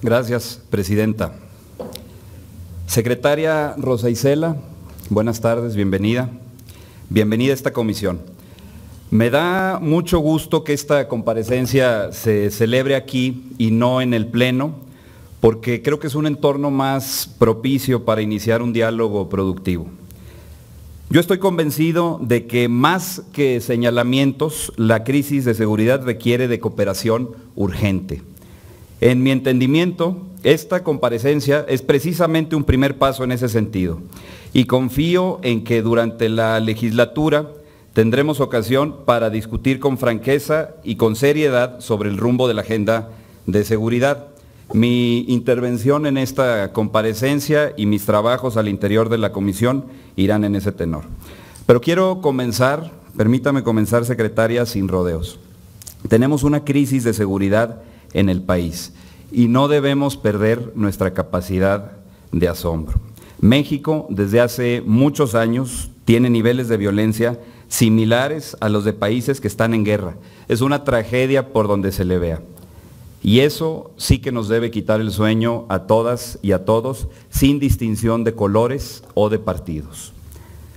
Gracias, Presidenta. Secretaria Rosa Isela, buenas tardes, bienvenida. Bienvenida a esta comisión. Me da mucho gusto que esta comparecencia se celebre aquí y no en el Pleno, porque creo que es un entorno más propicio para iniciar un diálogo productivo. Yo estoy convencido de que más que señalamientos, la crisis de seguridad requiere de cooperación urgente en mi entendimiento, esta comparecencia es precisamente un primer paso en ese sentido y confío en que durante la legislatura tendremos ocasión para discutir con franqueza y con seriedad sobre el rumbo de la agenda de seguridad. Mi intervención en esta comparecencia y mis trabajos al interior de la comisión irán en ese tenor. Pero quiero comenzar, permítame comenzar, secretaria, sin rodeos. Tenemos una crisis de seguridad en el país y no debemos perder nuestra capacidad de asombro. México desde hace muchos años tiene niveles de violencia similares a los de países que están en guerra. Es una tragedia por donde se le vea. Y eso sí que nos debe quitar el sueño a todas y a todos, sin distinción de colores o de partidos.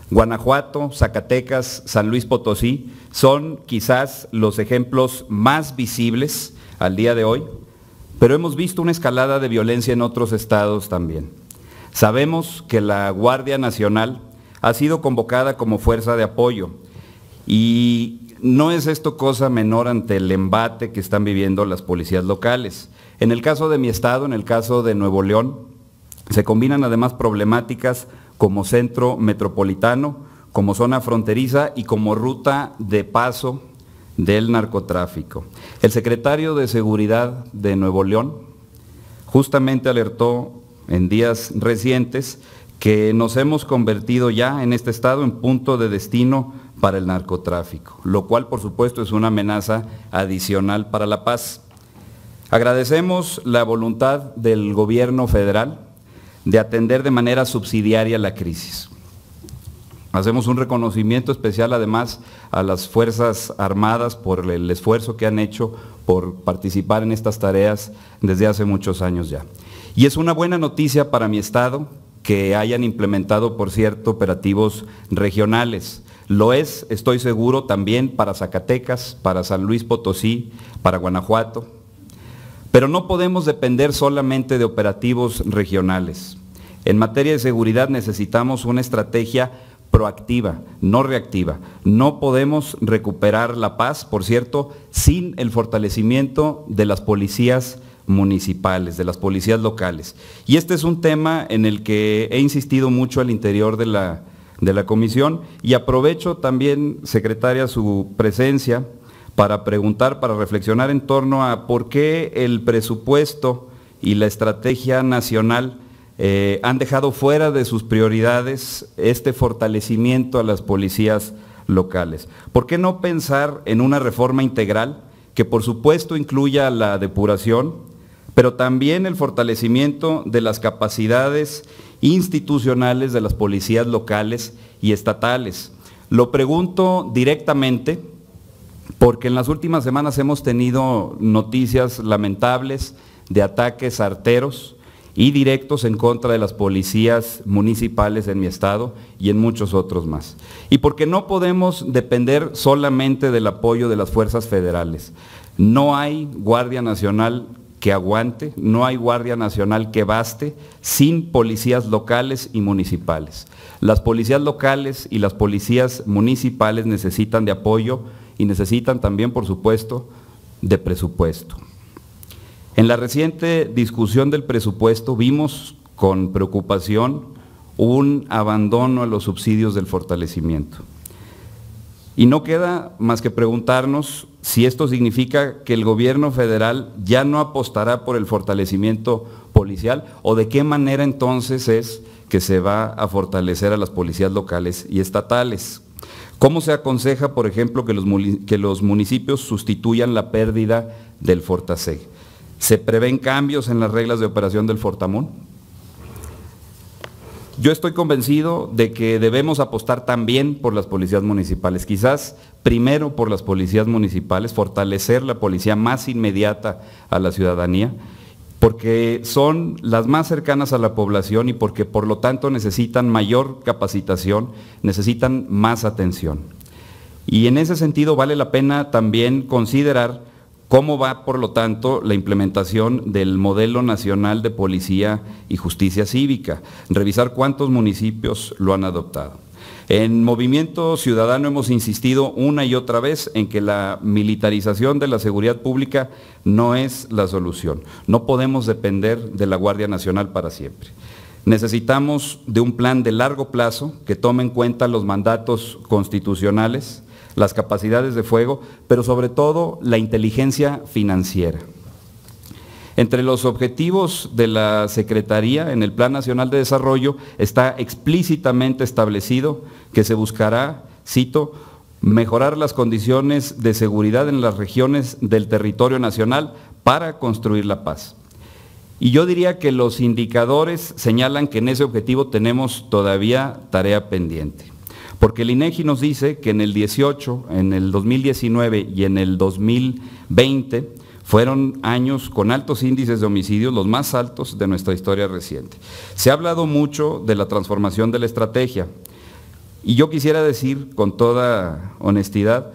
Guanajuato, Zacatecas, San Luis Potosí son quizás los ejemplos más visibles al día de hoy, pero hemos visto una escalada de violencia en otros estados también. Sabemos que la Guardia Nacional ha sido convocada como fuerza de apoyo y no es esto cosa menor ante el embate que están viviendo las policías locales. En el caso de mi estado, en el caso de Nuevo León, se combinan además problemáticas como centro metropolitano, como zona fronteriza y como ruta de paso del narcotráfico. El secretario de Seguridad de Nuevo León justamente alertó en días recientes que nos hemos convertido ya en este estado en punto de destino para el narcotráfico, lo cual por supuesto es una amenaza adicional para la paz. Agradecemos la voluntad del gobierno federal de atender de manera subsidiaria la crisis. Hacemos un reconocimiento especial además a las Fuerzas Armadas por el esfuerzo que han hecho por participar en estas tareas desde hace muchos años ya. Y es una buena noticia para mi Estado que hayan implementado, por cierto, operativos regionales. Lo es, estoy seguro, también para Zacatecas, para San Luis Potosí, para Guanajuato. Pero no podemos depender solamente de operativos regionales. En materia de seguridad necesitamos una estrategia activa, no reactiva. No podemos recuperar la paz, por cierto, sin el fortalecimiento de las policías municipales, de las policías locales. Y este es un tema en el que he insistido mucho al interior de la, de la comisión y aprovecho también, secretaria, su presencia para preguntar, para reflexionar en torno a por qué el presupuesto y la estrategia nacional eh, han dejado fuera de sus prioridades este fortalecimiento a las policías locales. ¿Por qué no pensar en una reforma integral que por supuesto incluya la depuración, pero también el fortalecimiento de las capacidades institucionales de las policías locales y estatales? Lo pregunto directamente porque en las últimas semanas hemos tenido noticias lamentables de ataques arteros, y directos en contra de las policías municipales en mi estado y en muchos otros más. Y porque no podemos depender solamente del apoyo de las fuerzas federales. No hay Guardia Nacional que aguante, no hay Guardia Nacional que baste sin policías locales y municipales. Las policías locales y las policías municipales necesitan de apoyo y necesitan también, por supuesto, de presupuesto. En la reciente discusión del presupuesto vimos con preocupación un abandono a los subsidios del fortalecimiento. Y no queda más que preguntarnos si esto significa que el gobierno federal ya no apostará por el fortalecimiento policial o de qué manera entonces es que se va a fortalecer a las policías locales y estatales. ¿Cómo se aconseja, por ejemplo, que los, municipios sustituyan la pérdida del Fortaseg? ¿Se prevén cambios en las reglas de operación del Fortamón? Yo estoy convencido de que debemos apostar también por las policías municipales, quizás primero por las policías municipales, fortalecer la policía más inmediata a la ciudadanía, porque son las más cercanas a la población y porque por lo tanto necesitan mayor capacitación, necesitan más atención. Y en ese sentido vale la pena también considerar ¿Cómo va, por lo tanto, la implementación del modelo nacional de policía y justicia cívica? Revisar cuántos municipios lo han adoptado. En Movimiento Ciudadano hemos insistido una y otra vez en que la militarización de la seguridad pública no es la solución. No podemos depender de la Guardia Nacional para siempre. Necesitamos de un plan de largo plazo que tome en cuenta los mandatos constitucionales, las capacidades de fuego, pero sobre todo la inteligencia financiera. Entre los objetivos de la Secretaría en el Plan Nacional de Desarrollo está explícitamente establecido que se buscará, cito, mejorar las condiciones de seguridad en las regiones del territorio nacional para construir la paz. Y yo diría que los indicadores señalan que en ese objetivo tenemos todavía tarea pendiente. Porque el INEGI nos dice que en el 18, en el 2019 y en el 2020 fueron años con altos índices de homicidios, los más altos de nuestra historia reciente. Se ha hablado mucho de la transformación de la estrategia y yo quisiera decir con toda honestidad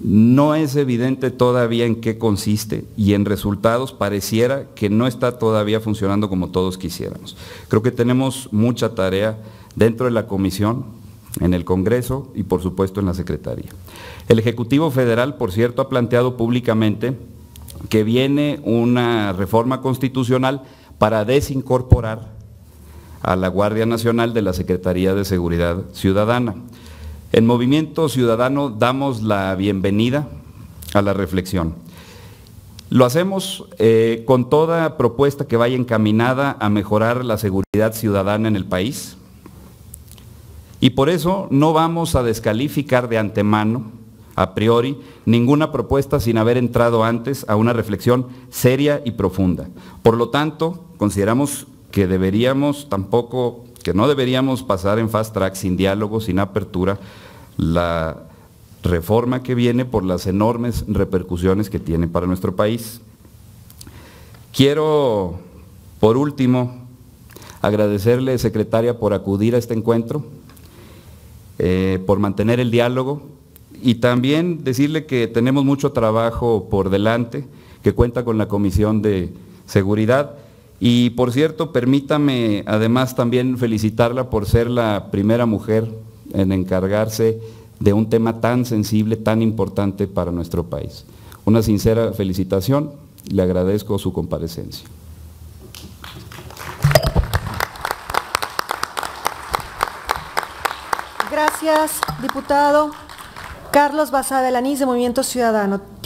no es evidente todavía en qué consiste y en resultados pareciera que no está todavía funcionando como todos quisiéramos. Creo que tenemos mucha tarea dentro de la comisión, en el Congreso y por supuesto en la Secretaría. El Ejecutivo Federal, por cierto, ha planteado públicamente que viene una reforma constitucional para desincorporar a la Guardia Nacional de la Secretaría de Seguridad Ciudadana. En Movimiento Ciudadano damos la bienvenida a la reflexión. Lo hacemos eh, con toda propuesta que vaya encaminada a mejorar la seguridad ciudadana en el país. Y por eso no vamos a descalificar de antemano, a priori, ninguna propuesta sin haber entrado antes a una reflexión seria y profunda. Por lo tanto, consideramos que deberíamos tampoco que no deberíamos pasar en fast track, sin diálogo, sin apertura, la reforma que viene por las enormes repercusiones que tiene para nuestro país. Quiero, por último, agradecerle, secretaria, por acudir a este encuentro, eh, por mantener el diálogo y también decirle que tenemos mucho trabajo por delante, que cuenta con la Comisión de Seguridad. Y por cierto, permítame además también felicitarla por ser la primera mujer en encargarse de un tema tan sensible, tan importante para nuestro país. Una sincera felicitación, le agradezco su comparecencia. Gracias, diputado. Carlos Basada, de Movimiento Ciudadano.